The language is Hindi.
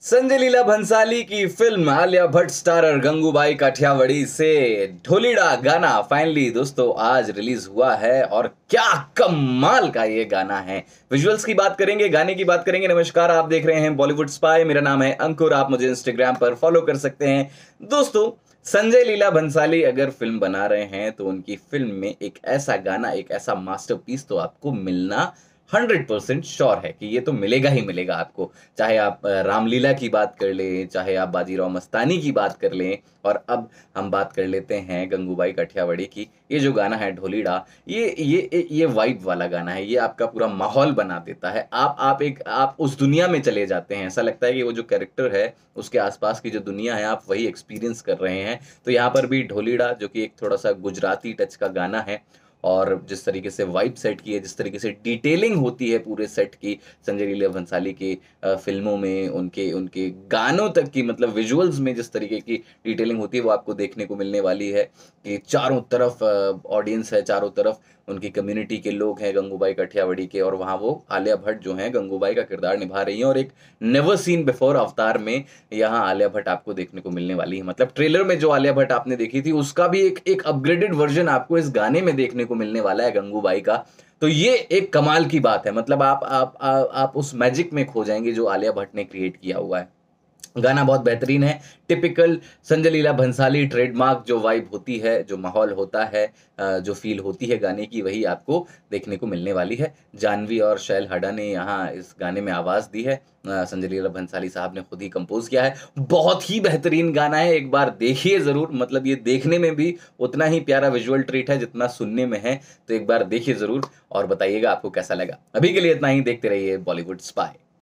संजय लीला भंसाली की फिल्म आलिया भट्ट स्टारर गंगूबाई काठियावाड़ी से ढोलीड़ा गाना फाइनली दोस्तों आज रिलीज हुआ है और क्या कमाल का ये गाना है विजुअल्स की बात करेंगे गाने की बात करेंगे नमस्कार आप देख रहे हैं बॉलीवुड स्पाई मेरा नाम है अंकुर आप मुझे इंस्टाग्राम पर फॉलो कर सकते हैं दोस्तों संजय लीला भंसाली अगर फिल्म बना रहे हैं तो उनकी फिल्म में एक ऐसा गाना एक ऐसा मास्टरपीस तो आपको मिलना हंड्रेड परसेंट श्योर है कि ये तो मिलेगा ही मिलेगा आपको चाहे आप रामलीला की बात कर लें चाहे आप बाजीराव मस्तानी की बात कर लें और अब हम बात कर लेते हैं गंगूबाई कठियावाड़ी की ये जो गाना है ढोलीड़ा ये ये ये वाइब वाला गाना है ये आपका पूरा माहौल बना देता है आप आप एक आप उस दुनिया में चले जाते हैं ऐसा लगता है कि वो जो कैरेक्टर है उसके आसपास की जो दुनिया है आप वही एक्सपीरियंस कर रहे हैं तो यहाँ पर भी ढोलीड़ा जो कि एक थोड़ा सा गुजराती टच का गाना है और जिस तरीके से वाइप सेट की है जिस तरीके से डिटेलिंग होती है पूरे सेट की संजय लीला भंसाली की फिल्मों में उनके उनके गानों तक की मतलब विजुअल्स में जिस तरीके की डिटेलिंग होती है वो आपको देखने को मिलने वाली है कि चारों तरफ ऑडियंस है चारों तरफ उनकी कम्युनिटी के लोग हैं गंगूबाई कठियावड़ी के और वहाँ वो आलिया भट्ट जो हैं गंगूबाई का किरदार निभा रही हैं और एक नेवर सीन बिफोर अवतार में यहाँ आलिया भट्ट आपको देखने को मिलने वाली है मतलब ट्रेलर में जो आलिया भट्ट आपने देखी थी उसका भी एक एक अपग्रेडेड वर्जन आपको इस गाने में देखने को मिलने वाला है गंगूबाई का तो ये एक कमाल की बात है मतलब आप आप आप, आप उस मैजिक में खो जाएंगे जो आलिया भट्ट ने क्रिएट किया हुआ है गाना बहुत बेहतरीन है टिपिकल संजय लीला भंसाली ट्रेडमार्क जो वाइब होती है जो माहौल होता है जो फील होती है गाने की वही आपको देखने को मिलने वाली है जानवी और शैल हडा ने यहाँ इस गाने में आवाज़ दी है संजय लीला भंसाली साहब ने खुद ही कंपोज किया है बहुत ही बेहतरीन गाना है एक बार देखिए ज़रूर मतलब ये देखने में भी उतना ही प्यारा विजुअल ट्रीट है जितना सुनने में है तो एक बार देखिए ज़रूर और बताइएगा आपको कैसा लगा अभी के लिए इतना ही देखते रहिए बॉलीवुड स्पाई